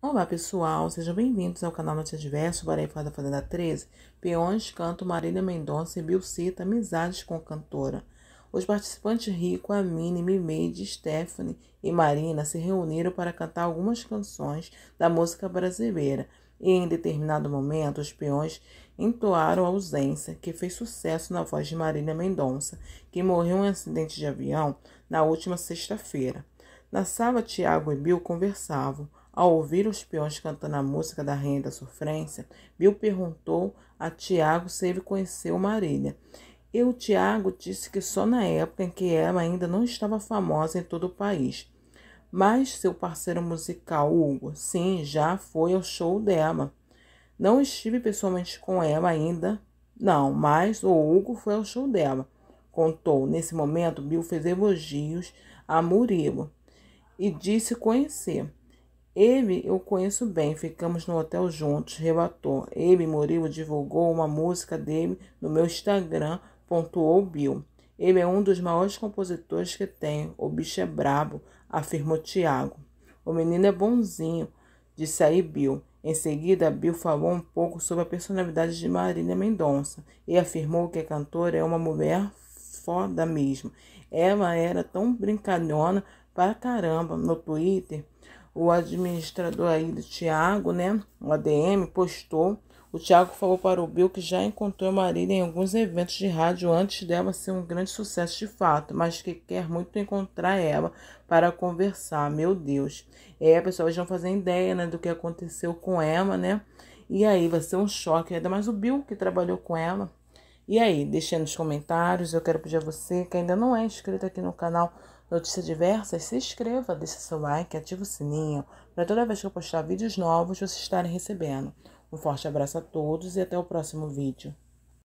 Olá pessoal, sejam bem-vindos ao canal Notícias Diverso, Barefa da Fazenda 13, Peões, Canto, Marília Mendonça e Bilcita, Amizades com Cantora. Os participantes Rico, Amine, Mimeide, Stephanie e Marina se reuniram para cantar algumas canções da música brasileira e em determinado momento os peões entoaram a ausência, que fez sucesso na voz de Marília Mendonça, que morreu em um acidente de avião na última sexta-feira. Na sala, Tiago e Bill conversavam. Ao ouvir os peões cantando a música da Rainha da Sofrência, Bill perguntou a Tiago se ele conheceu Marília. E o Tiago disse que só na época em que ela ainda não estava famosa em todo o país. Mas seu parceiro musical, Hugo, sim, já foi ao show dela. Não estive pessoalmente com ela ainda, não, mas o Hugo foi ao show dela. Contou. Nesse momento, Bill fez elogios a Murilo e disse conhecer. Ele eu conheço bem, ficamos no hotel juntos, relatou. Ele, Murilo, divulgou uma música dele no meu Instagram, pontuou Bill. Ele é um dos maiores compositores que tem, o bicho é brabo, afirmou Tiago. O menino é bonzinho, disse aí Bill. Em seguida, Bill falou um pouco sobre a personalidade de Marília Mendonça e afirmou que a cantora é uma mulher foda mesmo. Ela era tão brincalhona para caramba no Twitter o administrador aí do Tiago, né? O ADM postou. O Tiago falou para o Bill que já encontrou Marília em alguns eventos de rádio antes dela ser um grande sucesso de fato, mas que quer muito encontrar ela para conversar. Meu Deus. É, pessoal, eles vão fazer ideia, né, do que aconteceu com ela, né? E aí vai ser um choque ainda mais o Bill que trabalhou com ela. E aí, deixe aí nos comentários, eu quero pedir a você que ainda não é inscrito aqui no canal Notícias Diversas, se inscreva, deixe seu like, ative o sininho, para toda vez que eu postar vídeos novos, vocês estarem recebendo. Um forte abraço a todos e até o próximo vídeo.